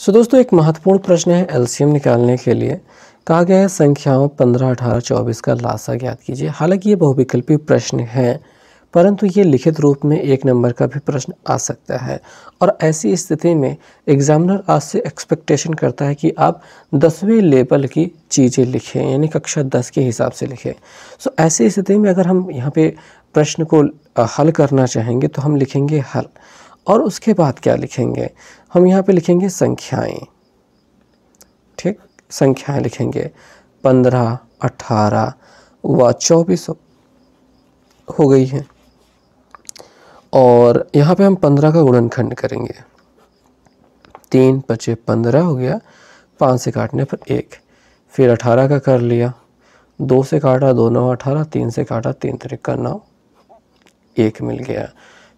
सो दोस्तों एक महत्वपूर्ण प्रश्न है एलसीएम निकालने के लिए कहा गया है संख्याओं पंद्रह अठारह चौबीस का लासा ज्ञात कीजिए हालांकि ये बहुविकल्पी प्रश्न है परंतु ये लिखित रूप में एक नंबर का भी प्रश्न आ सकता है और ऐसी स्थिति में एग्जामिनर आपसे एक्सपेक्टेशन करता है कि आप दसवें लेवल की चीज़ें लिखें यानी कक्षा दस के हिसाब से लिखें सो ऐसी स्थिति में अगर हम यहाँ पे प्रश्न को हल करना चाहेंगे तो हम लिखेंगे हल और उसके बाद क्या लिखेंगे हम यहाँ पे लिखेंगे संख्याएं ठीक संख्याएं लिखेंगे पंद्रह अठारह व चौबीस हो गई है और यहाँ पे हम पंद्रह का गुणनखंड करेंगे तीन पचे पंद्रह हो गया पाँच से काटने पर एक फिर अठारह का कर लिया दो से काटा दो नौ अठारह तीन से काटा तीन तरीका नौ एक मिल गया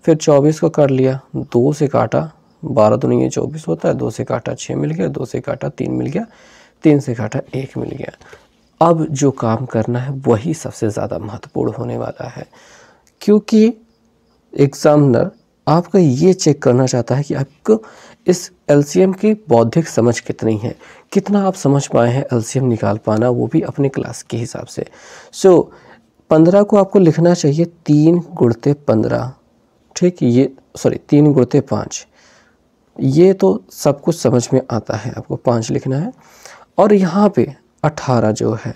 फिर चौबीस को कर लिया दो से काटा बारह तो नहीं है चौबीस होता है दो से काटा छः मिल गया दो से काटा तीन मिल गया तीन से काटा एक मिल गया अब जो काम करना है वही सबसे ज़्यादा महत्वपूर्ण होने वाला है क्योंकि एग्ज़ामिनर आपका ये चेक करना चाहता है कि आपको इस एल की बौद्धिक समझ कितनी है कितना आप समझ पाए हैं एल निकाल पाना वो भी अपने क्लास के हिसाब से सो so, पंद्रह को आपको लिखना चाहिए तीन गुड़ते पंद्रह ठीक ये सॉरी तीन गुड़ते पाँच ये तो सब कुछ समझ में आता है आपको पाँच लिखना है और यहाँ पे अठारह जो है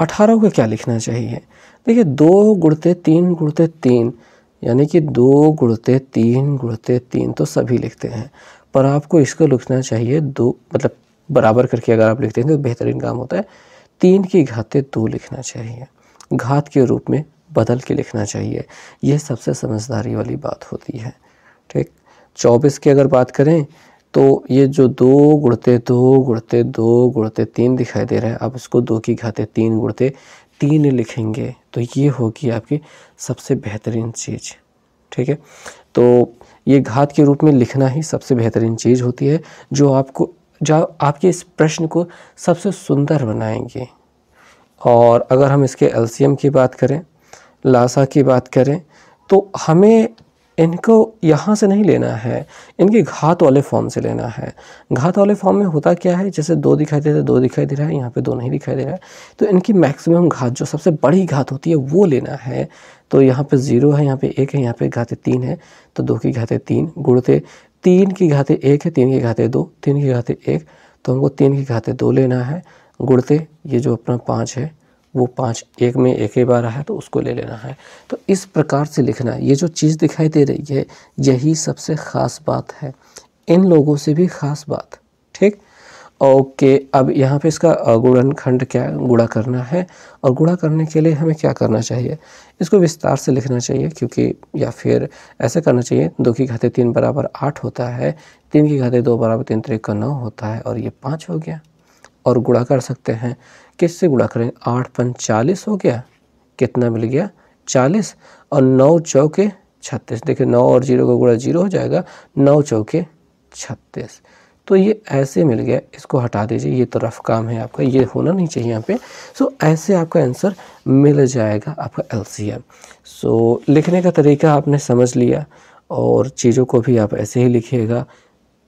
अठारह को क्या लिखना चाहिए देखिए दो गुड़ते तीन गुड़ते तीन यानी कि दो गुड़ते तीन गुड़ते तीन तो सभी लिखते हैं पर आपको इसको लिखना चाहिए दो मतलब बराबर करके अगर आप लिखते हैं तो बेहतरीन काम होता है तीन की घाते दो लिखना चाहिए घात के रूप में बदल के लिखना चाहिए यह सबसे समझदारी वाली बात होती है ठीक चौबीस की अगर बात करें तो ये जो दो गुड़ते दो गुड़ते दो गुड़ते तीन दिखाई दे रहे हैं आप इसको दो की घाते तीन गुड़ते तीन लिखेंगे तो ये होगी आपकी सबसे बेहतरीन चीज़ ठीक है तो ये घात के रूप में लिखना ही सबसे बेहतरीन चीज़ होती है जो आपको जो आपके इस प्रश्न को सबसे सुंदर बनाएंगे और अगर हम इसके एल्सीयम की बात करें लासा की बात करें तो हमें इनको यहाँ से नहीं लेना है इनके घात वाले फॉर्म से लेना है घात वाले फॉर्म में होता क्या है जैसे दो दिखाई दे रहा है दो दिखाई दे रहा है यहाँ पे दो नहीं दिखाई दे रहा है तो इनकी मैक्सिमम घात जो सबसे बड़ी घात होती है वो लेना है तो यहाँ पे ज़ीरो है यहाँ पे एक है यहाँ पे घाते तीन है तो दो की घाते तीन गुड़ते तीन की घाते एक है तीन की घाते दो तीन की घाते एक तो हमको तीन की घाते दो लेना है गुड़ते ये जो अपना पाँच है वो पाँच एक में एक ही बार है तो उसको ले लेना है तो इस प्रकार से लिखना ये जो चीज़ दिखाई दे रही है यही सबसे ख़ास बात है इन लोगों से भी ख़ास बात ठीक ओके अब यहाँ पे इसका गुणन खंड क्या गुड़ा करना है और गुड़ा करने के लिए हमें क्या करना चाहिए इसको विस्तार से लिखना चाहिए क्योंकि या फिर ऐसा करना चाहिए दो की घाते तीन बराबर आठ होता है तीन की घाते दो बराबर तीन का नौ होता है और ये पाँच हो गया और गुणा कर सकते हैं किससे गुणा करें आठ पन चालीस हो गया कितना मिल गया चालीस और नौ चौके छत्तीस देखिए नौ और जीरो का गुणा जीरो हो जाएगा नौ चौके छत्तीस तो ये ऐसे मिल गया इसको हटा दीजिए ये तो रफ काम है आपका ये होना नहीं चाहिए यहाँ पे सो ऐसे आपका आंसर मिल जाएगा आपका एल सो so, लिखने का तरीका आपने समझ लिया और चीज़ों को भी आप ऐसे ही लिखिएगा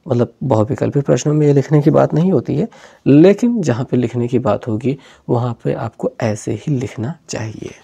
मतलब बहुविकल्पी प्रश्नों में ये लिखने की बात नहीं होती है लेकिन जहाँ पे लिखने की बात होगी वहाँ पे आपको ऐसे ही लिखना चाहिए